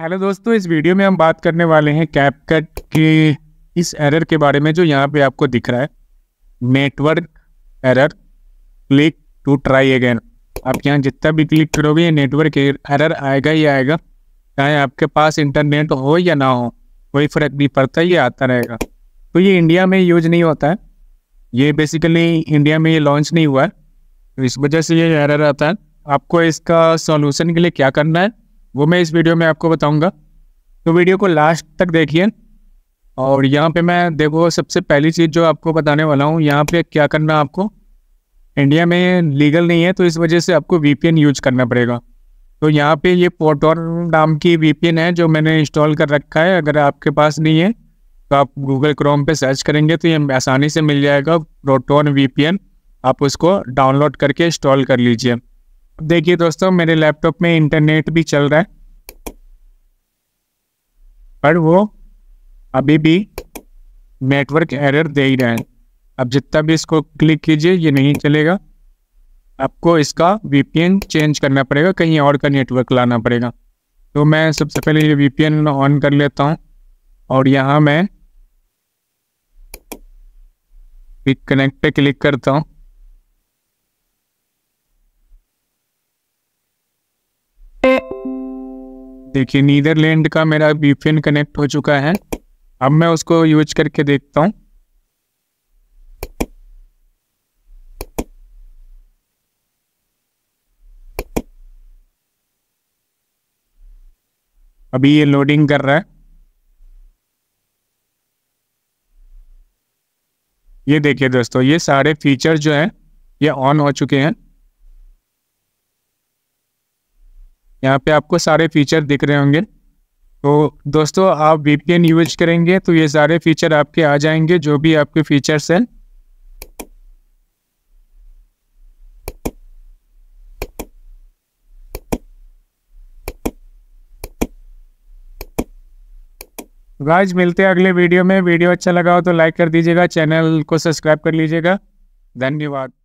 hello दोस्तों इस video में हम बात करने वाले हैं कैपकट के इस एरर के बारे में जो यहाँ पे आपको दिख रहा है network error click to try again आप यहाँ जितना भी क्लिक करोगे ये नेटवर्क एरर आएगा ही आएगा चाहे आपके पास इंटरनेट हो या ना हो कोई फ़र्क नहीं पड़ता ये आता रहेगा तो ये इंडिया में यूज नहीं होता है ये बेसिकली इंडिया में ये लॉन्च नहीं हुआ है तो इस वजह से ये एरर आता है आपको इसका सॉल्यूशन के लिए क्या करना है वो मैं इस वीडियो में आपको बताऊंगा तो वीडियो को लास्ट तक देखिए और यहाँ पे मैं देखो सबसे पहली चीज़ जो आपको बताने वाला हूँ यहाँ पे क्या करना आपको इंडिया में लीगल नहीं है तो इस वजह से आपको वी यूज करना पड़ेगा तो यहाँ पे ये पोटोर नाम की वी है जो मैंने इंस्टॉल कर रखा है अगर आपके पास नहीं है तो आप गूगल क्रोम पे सर्च करेंगे तो ये आसानी से मिल जाएगा प्रोटोन वी आप उसको डाउनलोड करके इंस्टॉल कर लीजिए देखिए दोस्तों मेरे लैपटॉप में इंटरनेट भी चल रहा है पर वो अभी भी नेटवर्क एरर दे ही रहे हैं अब जितना भी इसको क्लिक कीजिए ये नहीं चलेगा आपको इसका वीपीएन चेंज करना पड़ेगा कहीं और का नेटवर्क लाना पड़ेगा तो मैं सबसे पहले ये वीपीएन ऑन कर लेता हूँ और यहाँ मैं कनेक्ट पे क्लिक करता हूँ देखिए नीदरलैंड का मेरा वीपीएन कनेक्ट हो चुका है अब मैं उसको यूज करके देखता हूँ अभी ये लोडिंग कर रहा है ये देखिए दोस्तों ये सारे फीचर जो है ये ऑन हो चुके हैं यहाँ पे आपको सारे फीचर दिख रहे होंगे तो दोस्तों आप वीपीएन यूज करेंगे तो ये सारे फीचर आपके आ जाएंगे जो भी आपके फीचर्स हैं गाइज मिलते हैं अगले वीडियो में वीडियो अच्छा लगा हो तो लाइक कर दीजिएगा चैनल को सब्सक्राइब कर लीजिएगा धन्यवाद